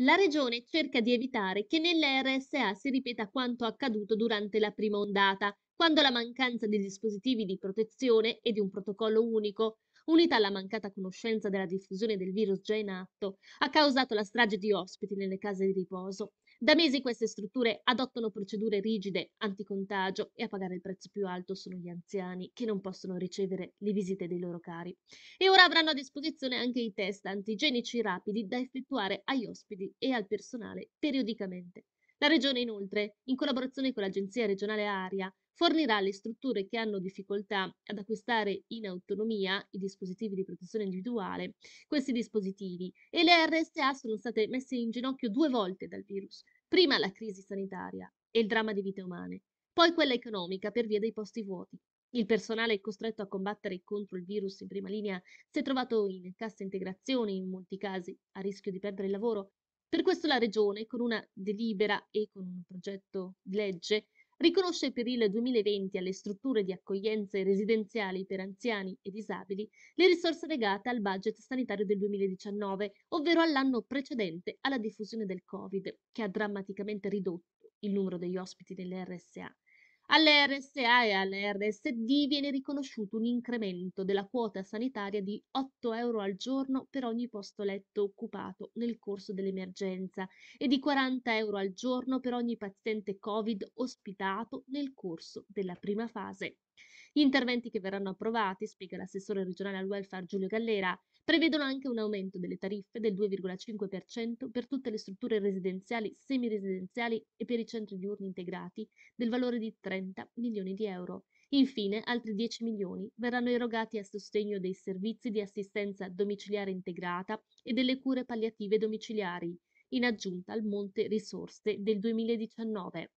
La regione cerca di evitare che nelle RSA si ripeta quanto accaduto durante la prima ondata, quando la mancanza di dispositivi di protezione e di un protocollo unico unita alla mancata conoscenza della diffusione del virus già in atto, ha causato la strage di ospiti nelle case di riposo. Da mesi queste strutture adottano procedure rigide, anticontagio e a pagare il prezzo più alto sono gli anziani che non possono ricevere le visite dei loro cari. E ora avranno a disposizione anche i test antigenici rapidi da effettuare agli ospiti e al personale periodicamente. La Regione inoltre, in collaborazione con l'Agenzia regionale Aria, fornirà alle strutture che hanno difficoltà ad acquistare in autonomia i dispositivi di protezione individuale questi dispositivi e le RSA sono state messe in ginocchio due volte dal virus, prima la crisi sanitaria e il dramma di vite umane, poi quella economica per via dei posti vuoti. Il personale costretto a combattere contro il virus in prima linea si è trovato in cassa integrazione in molti casi, a rischio di perdere il lavoro per questo la Regione, con una delibera e con un progetto di legge, riconosce per il 2020 alle strutture di accoglienza residenziali per anziani e disabili le risorse legate al budget sanitario del 2019, ovvero all'anno precedente alla diffusione del Covid, che ha drammaticamente ridotto il numero degli ospiti delle RSA alle RSA e alle RSD viene riconosciuto un incremento della quota sanitaria di 8 euro al giorno per ogni posto letto occupato nel corso dell'emergenza e di 40 euro al giorno per ogni paziente Covid ospitato nel corso della prima fase. Gli interventi che verranno approvati, spiega l'assessore regionale al welfare Giulio Gallera, prevedono anche un aumento delle tariffe del 2,5% per tutte le strutture residenziali, semiresidenziali e per i centri diurni integrati del valore di 30 milioni di euro. Infine, altri 10 milioni verranno erogati a sostegno dei servizi di assistenza domiciliare integrata e delle cure palliative domiciliari, in aggiunta al monte risorse del 2019.